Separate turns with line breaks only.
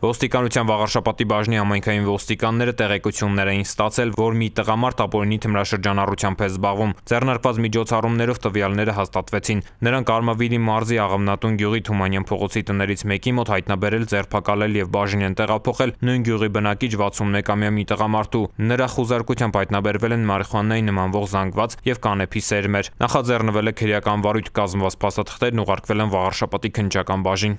Ոստիկանության Վաղարշապատի բաժնի համայնքային ոստիկանները տեղեկություններ էին ստացել, որ մի տղամարդ ապօրինի թմրաշրջանառությամբ է զբաղվում։ Ձեռնարկված միջոցառումներով տվյալները հաստատվեցին։ Նրանք Արմավիրի մարզի Աղմնատուն գյուղի Թումանյան փողոցի տներից մեկի մոտ հայտնաբերել, ձերբակալել եւ բաժին են տեղափոխել նույն գյուղի բնակիչ 61-ամյա մի տղամարդու։ Նրա խոզարկությամբ հայտնաբերվել են մարիխուանայի նմանվող զանգված եւ կանեփի սերմեր։ Նախաձեռնվել է քրեական վարույթ կազմված փաստաթղթերն ուղարկվել են Վաղարշապատի քնչական բաժին։